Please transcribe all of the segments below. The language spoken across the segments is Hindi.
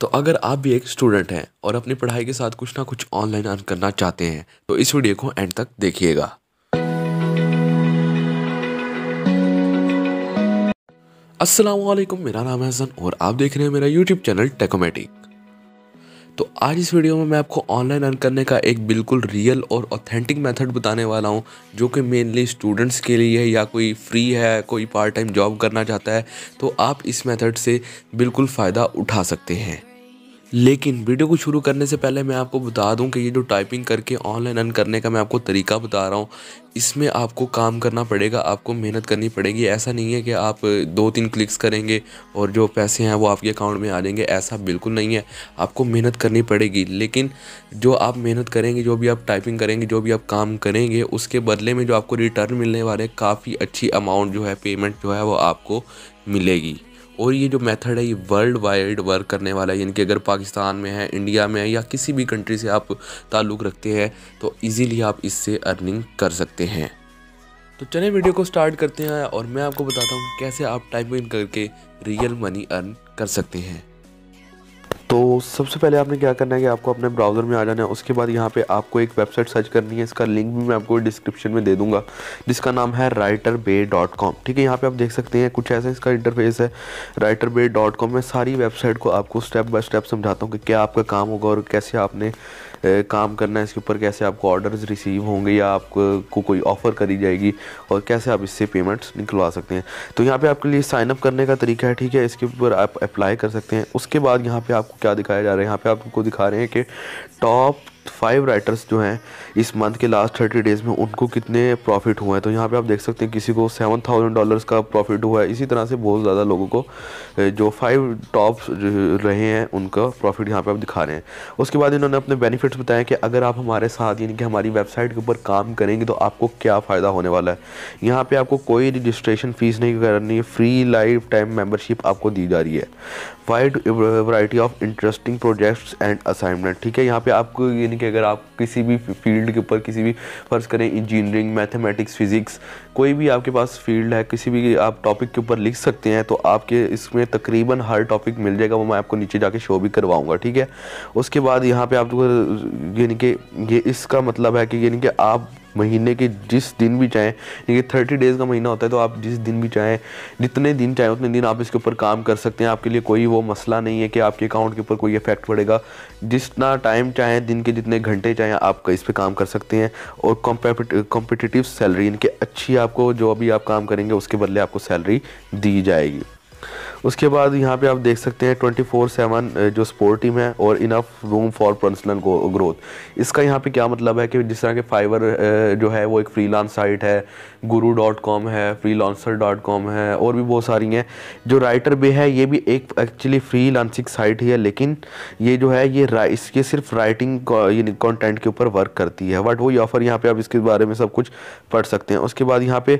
तो अगर आप भी एक स्टूडेंट हैं और अपनी पढ़ाई के साथ कुछ ना कुछ ऑनलाइन अर्न करना चाहते हैं तो इस वीडियो को एंड तक देखिएगा वालेकुम मेरा नाम है हसन और आप देख रहे हैं मेरा यूट्यूब चैनल टेकोमेटिक तो आज इस वीडियो में मैं आपको ऑनलाइन अर्न करने का एक बिल्कुल रियल और ऑथेंटिक मेथड बताने वाला हूँ जो कि मेनली स्टूडेंट्स के लिए है या कोई फ्री है कोई पार्ट टाइम जॉब करना चाहता है तो आप इस मेथड से बिल्कुल फ़ायदा उठा सकते हैं लेकिन वीडियो को शुरू करने से पहले मैं आपको बता दूं कि ये जो टाइपिंग करके ऑनलाइन अर्न करने का मैं आपको तरीका बता रहा हूं इसमें आपको काम करना पड़ेगा आपको मेहनत करनी पड़ेगी ऐसा नहीं है कि आप दो तीन क्लिक्स करेंगे और जो पैसे हैं वो आपके अकाउंट में आ जाएंगे ऐसा बिल्कुल नहीं है आपको मेहनत करनी पड़ेगी लेकिन जो आप मेहनत करेंगे जो भी आप टाइपिंग करेंगे जो भी आप काम करेंगे उसके बदले में जो आपको रिटर्न मिलने वाले काफ़ी अच्छी अमाउंट जो है पेमेंट जो है वो आपको मिलेगी और ये जो मेथड है ये वर्ल्ड वाइड वर्क करने वाला है यानी कि अगर पाकिस्तान में है इंडिया में है या किसी भी कंट्री से आप ताल्लुक़ रखते हैं तो ईज़िली आप इससे अर्निंग कर सकते हैं तो चले वीडियो को स्टार्ट करते हैं और मैं आपको बताता हूँ कैसे आप टाइप इन करके रियल मनी अर्न कर सकते हैं तो सबसे पहले आपने क्या करना है कि आपको अपने ब्राउज़र में आ जाना है उसके बाद यहाँ पे आपको एक वेबसाइट सर्च करनी है इसका लिंक भी मैं आपको डिस्क्रिप्शन में दे दूँगा जिसका नाम है राइटर बे डॉट कॉम ठीक है यहाँ पे आप देख सकते हैं कुछ ऐसा इसका इंटरफेस है राइटर बे डॉट कॉम मैं सारी वेबसाइट को आपको स्टेप बाय स्टेप समझाता हूँ कि क्या आपका काम होगा और कैसे आपने काम करना है इसके ऊपर कैसे आपको ऑर्डर्स रिसीव होंगे या आपको कोई ऑफ़र करी जाएगी और कैसे आप इससे पेमेंट्स निकलवा सकते हैं तो यहाँ पे आपके लिए साइन अप करने का तरीका है ठीक है इसके ऊपर आप अप्लाई कर सकते हैं उसके बाद यहाँ पे आपको क्या दिखाया जा रहा है यहाँ पे आपको दिखा रहे हैं कि टॉप फाइव राइटर्स जो हैं इस मंथ के लास्ट थर्टी डेज़ में उनको कितने प्रॉफिट हुए हैं तो यहाँ पे आप देख सकते हैं किसी को सेवन थाउजेंड डॉलर्स का प्रॉफिट हुआ है इसी तरह से बहुत ज़्यादा लोगों को जो फाइव टॉप्स रहे हैं उनका प्रॉफिट यहाँ पे आप दिखा रहे हैं उसके बाद इन्होंने अपने बेनिफिट्स बताए कि अगर आप हमारे साथ यानी कि हमारी वेबसाइट के ऊपर काम करेंगे तो आपको क्या फ़ायदा होने वाला है यहाँ पर आपको कोई रजिस्ट्रेशन फ़ीस नहीं करनी है फ्री लाइफ टाइम मेम्बरशिप आपको दी जा रही है wide variety of interesting projects and assignment ठीक है यहाँ पे आपको यानी कि अगर आप किसी भी फील्ड के ऊपर किसी भी फ़र्ज़ करें इंजीनियरिंग मैथमेटिक्स फ़िज़िक्स कोई भी आपके पास फील्ड है किसी भी आप टॉपिक के ऊपर लिख सकते हैं तो आपके इसमें तकरीबन हर टॉपिक मिल जाएगा वो मैं आपको नीचे जाके शो भी करवाऊँगा ठीक है उसके बाद यहाँ पर आप तो, यानी कि ये इसका मतलब है कि यानी कि आप महीने के जिस दिन भी चाहें ये थर्टी डेज़ का महीना होता है तो आप जिस दिन भी चाहें जितने दिन चाहें उतने दिन आप इसके ऊपर काम कर सकते हैं आपके लिए कोई वो मसला नहीं है कि आपके अकाउंट के ऊपर कोई इफेक्ट पड़ेगा जितना टाइम चाहें दिन के जितने घंटे चाहें आप इस पर काम कर सकते हैं और कॉम्पिटिटिव सैलरी इनके अच्छी आपको जो अभी आप काम करेंगे उसके बदले आपको सैलरी दी जाएगी उसके बाद यहाँ पे आप देख सकते हैं ट्वेंटी फोर सेवन जो स्पोर्ट टीम है और enough room for personal growth इसका यहाँ पे क्या मतलब है कि जिस तरह के फाइवर जो है वो एक फ्री साइट है गुरु डॉट कॉम है फ्री डॉट कॉम है और भी बहुत सारी हैं जो राइटर भी है ये भी एक एक्चुअली फ्री लांसिंग साइट ही है लेकिन ये जो है ये इसके सिर्फ राइटिंग कॉन्टेंट के ऊपर वर्क करती है बट वो ऑफर यहाँ पे आप इसके बारे में सब कुछ पढ़ सकते हैं उसके बाद यहाँ पे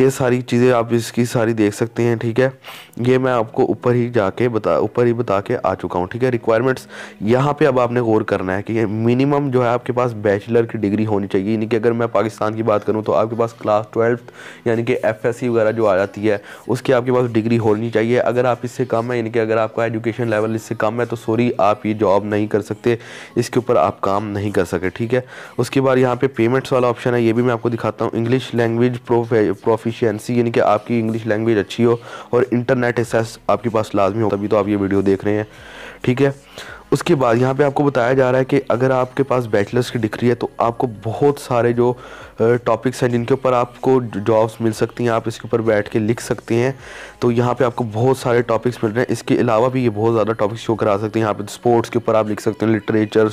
ये सारी चीज़ें आप इसकी सारी देख सकते हैं ठीक है ये मैं आपको ऊपर ही जाके बता ऊपर ही बता के आ चुका हूँ ठीक है रिक्वायरमेंट्स यहाँ पे अब आपने गौर करना है कि मिनिमम जो है आपके पास बैचलर की डिग्री होनी चाहिए यानी कि अगर मैं पाकिस्तान की बात करूँ तो आपके पास क्लास ट्वेल्थ यानी कि एफ वगैरह जो आ जाती है उसकी आपके पास डिग्री होनी चाहिए अगर आप इससे कम है यानी कि अगर आपका एजुकेशन लेवल इससे कम है तो सॉरी आप ये जॉब नहीं कर सकते इसके ऊपर आप काम नहीं कर सके ठीक है उसके बाद यहाँ पे पेमेंट्स वाला ऑप्शन है ये भी मैं आपको दिखाता हूँ इंग्लिश लैंग्वेज प्रोफिशियंसी यानी कि आपकी इंग्लिश लैंग्वेज अच्छी हो और इंटरनेट एक्सेस आपके पास लाजमी हो तभी तो आप ये वीडियो देख रहे हैं ठीक है उसके बाद यहाँ पे आपको बताया जा रहा है कि अगर आपके पास बैचलर्स की डिग्री है तो आपको बहुत सारे जो टॉपिक्स हैं जिनके ऊपर आपको जॉब्स मिल सकती हैं आप इसके ऊपर बैठ के लिख सकते हैं तो यहाँ पे आपको बहुत सारे टॉपिक्स मिल रहे हैं इसके अलावा भी ये बहुत ज़्यादा टॉपिक्स शो करा सकते हैं यहाँ पर स्पोर्ट्स के ऊपर आप लिख सकते हैं literature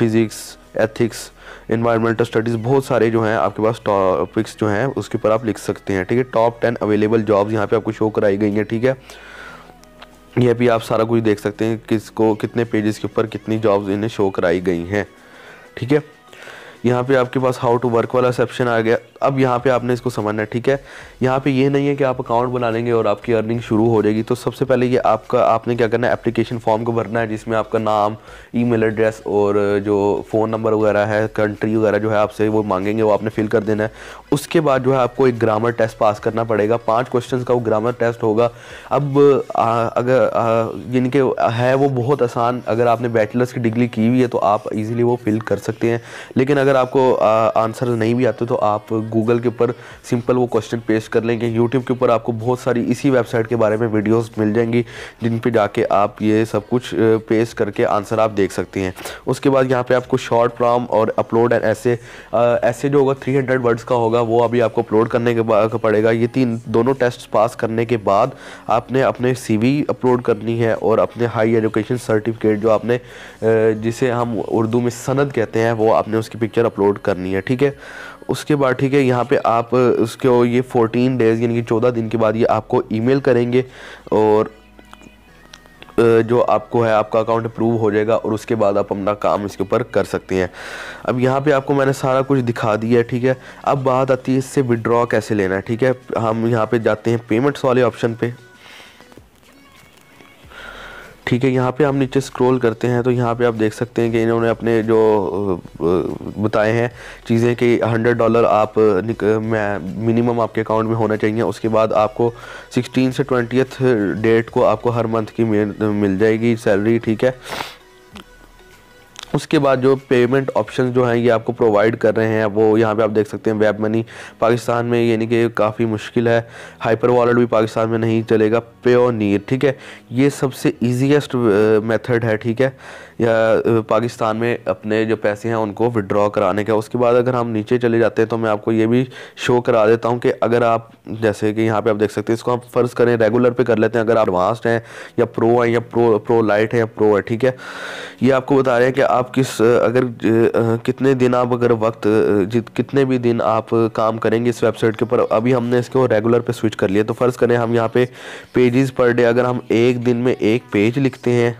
physics ethics environmental studies बहुत सारे जो हैं आपके पास टॉपिक्स जो हैं उसके ऊपर आप लिख सकते हैं ठीक है टॉप टेन अवेलेबल जॉब्स यहाँ पे आपको शो कराई गई हैं ठीक है यह भी आप सारा कुछ देख सकते हैं किसको कितने पेजेस के ऊपर कितनी जॉब्स इन्हें शो कराई गई हैं ठीक है यहाँ पे आपके पास हाउ टू वर्क वाला सेप्शन आ गया अब यहाँ पे आपने इसको समझना है ठीक है यहाँ पे ये नहीं है कि आप अकाउंट बना लेंगे और आपकी अर्निंग शुरू हो जाएगी तो सबसे पहले ये आपका आपने क्या करना है एप्लीकेशन फॉर्म को भरना है जिसमें आपका नाम ईमेल एड्रेस और जो फ़ोन नंबर वगैरह है कंट्री वगैरह जो है आपसे वो मांगेंगे वो आपने फिल कर देना है उसके बाद जो है आपको एक ग्रामर टेस्ट पास करना पड़ेगा पाँच क्वेश्चन का वो ग्रामर टेस्ट होगा अब अगर जिनके है वो बहुत आसान अगर आपने बैचलर्स की डिग्री की हुई है तो आप इजीली वो फिल कर सकते हैं लेकिन अगर आपको आंसर नहीं भी आते तो आप गूगल के ऊपर सिंपल वो क्वेश्चन पेश कर लेंगे यूट्यूब के ऊपर आपको बहुत सारी इसी वेबसाइट के बारे में वीडियोस मिल जाएंगी जिन पे जाके आप ये सब कुछ पेश करके आंसर आप देख सकती हैं उसके बाद यहाँ पे आपको शॉर्ट फ्राम और अपलोड एंड ऐसे ऐसे जो होगा थ्री वर्ड्स का होगा वो अभी आपको अपलोड करने के पड़ेगा ये तीन दोनों टेस्ट पास करने के बाद आपने अपने सी अपलोड करनी है और अपने हाई एजुकेशन सर्टिफिकेट जो आपने जिसे हम उर्दू में सनद कहते हैं वो आपने उसकी पिक्चर अपलोड करनी है ठीक है उसके बाद ठीक है यहाँ पे आप उसको ये 14 डेज़ यानी कि 14 दिन के बाद ये आपको ईमेल करेंगे और जो आपको है आपका अकाउंट अप्रूव हो जाएगा और उसके बाद आप अपना काम इसके ऊपर कर सकते हैं अब यहाँ पे आपको मैंने सारा कुछ दिखा दिया है ठीक है अब बात आती है इससे विड्रॉ कैसे लेना है ठीक है हम यहाँ पे जाते हैं पेमेंट्स वाले ऑप्शन पे ठीक है यहाँ पे हम नीचे स्क्रॉल करते हैं तो यहाँ पे आप देख सकते हैं कि इन्होंने अपने जो बताए हैं चीज़ें कि हंड्रेड डॉलर आप मिनिमम आपके अकाउंट में होना चाहिए उसके बाद आपको सिक्सटीन से ट्वेंटियथ डेट को आपको हर मंथ की मिल जाएगी सैलरी ठीक है उसके बाद जो पेमेंट ऑप्शन जो हैं ये आपको प्रोवाइड कर रहे हैं वो यहाँ पे आप देख सकते हैं वेब मनी पाकिस्तान में यानी कि काफ़ी मुश्किल है हाइपर वॉलेट भी पाकिस्तान में नहीं चलेगा नीर ठीक है ये सबसे ईजीएस्ट मेथड है ठीक है या पाकिस्तान में अपने जो पैसे हैं उनको विड्रॉ कराने का उसके बाद अगर हम नीचे चले जाते हैं तो मैं आपको ये भी शो करा देता हूँ कि अगर आप जैसे कि यहाँ पर आप देख सकते हैं इसको आप फ़र्ज़ करें रेगुलर पर कर लेते हैं अगर आप एडवास्ड हैं या प्रो हैं या प्रो प्रो लाइट हैं या प्रो है ठीक है ये आपको बता रहे हैं कि आप आप किस अगर कितने दिन आप अगर वक्त जित कितने भी दिन आप काम करेंगे इस वेबसाइट के ऊपर अभी हमने इसको रेगुलर पे स्विच कर लिया तो फ़र्ज़ करें हम यहाँ पे पेजेस पर डे अगर हम एक दिन में एक पेज लिखते हैं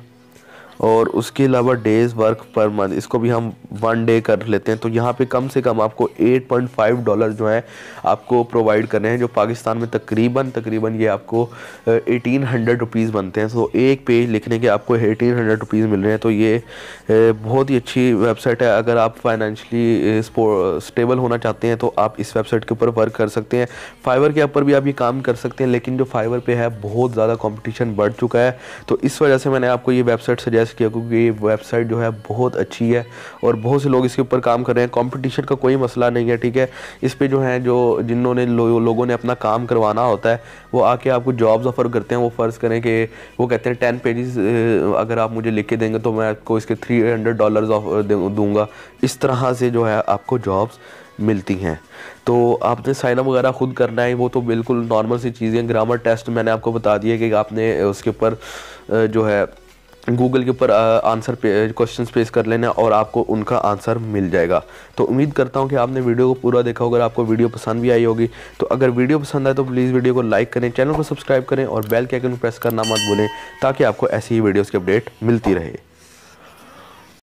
और उसके अलावा डेज वर्क पर मंथ इसको भी हम वन डे कर लेते हैं तो यहाँ पे कम से कम आपको 8.5 डॉलर जो है आपको प्रोवाइड करने हैं जो पाकिस्तान में तकरीबन तकरीबन ये आपको एटीन हंड्रेड रुपीज़ बनते हैं तो एक पेज लिखने के आपको एटीन हंड्रेड रुपीज़ मिल रहे हैं तो ये बहुत ही अच्छी वेबसाइट है अगर आप फाइनेंशली स्टेबल होना चाहते हैं तो आप इस वेबसाइट के ऊपर वर्क कर सकते हैं फाइबर के ऊपर भी आप ये काम कर सकते हैं लेकिन जो फाइबर पर है बहुत ज़्यादा कॉम्पिटिशन बढ़ चुका है तो इस वजह से मैंने आपको ये वेबसाइट सजेस्ट सजेस्ट किया क्योंकि ये वेबसाइट जो है बहुत अच्छी है और बहुत से लोग इसके ऊपर काम कर रहे हैं कंपटीशन का कोई मसला नहीं है ठीक है इस पर जो है जो जिन्होंने लो, लोगों ने अपना काम करवाना होता है वो आके आपको जॉब्स ऑफर करते हैं वो फ़र्ज़ करें कि वो कहते हैं टेन पेजेस अगर आप मुझे लिख के देंगे तो मैं आपको इसके थ्री हंड्रेड डॉलर ऑफर दूंगा इस तरह से जो है आपको जॉब्स मिलती हैं तो आपने साइनअप वगैरह खुद करना है वो तो बिल्कुल नॉर्मल सी चीज़ें ग्रामर टेस्ट मैंने आपको बता दिया कि आपने उसके ऊपर जो है गूगल के ऊपर आंसर क्वेश्चन पेश कर लेना और आपको उनका आंसर मिल जाएगा तो उम्मीद करता हूँ कि आपने वीडियो को पूरा देखा होगा आपको वीडियो पसंद भी आई होगी तो अगर वीडियो पसंद आए तो प्लीज़ वीडियो को लाइक करें चैनल को सब्सक्राइब करें और बेल के आइकन प्रेस करना मत भूलें ताकि आपको ऐसी ही वीडियोज़ की अपडेट मिलती रहे